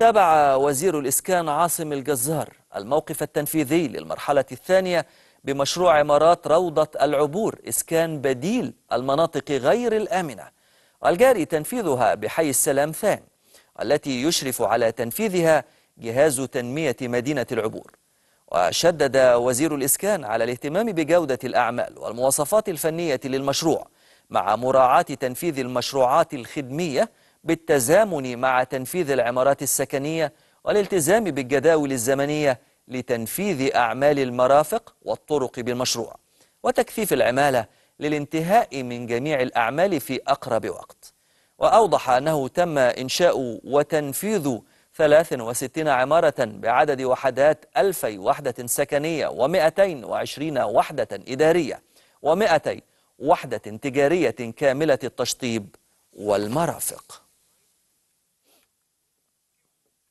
تابع وزير الإسكان عاصم الجزار الموقف التنفيذي للمرحلة الثانية بمشروع عمارات روضة العبور إسكان بديل المناطق غير الآمنة الجاري تنفيذها بحي السلام ثان التي يشرف على تنفيذها جهاز تنمية مدينة العبور وشدد وزير الإسكان على الاهتمام بجودة الأعمال والمواصفات الفنية للمشروع مع مراعاة تنفيذ المشروعات الخدمية بالتزامن مع تنفيذ العمارات السكنية والالتزام بالجداول الزمنية لتنفيذ أعمال المرافق والطرق بالمشروع وتكثيف العمالة للانتهاء من جميع الأعمال في أقرب وقت وأوضح أنه تم إنشاء وتنفيذ 63 عمارة بعدد وحدات 1000 وحدة سكنية و220 وحدة إدارية و200 وحدة تجارية كاملة التشطيب والمرافق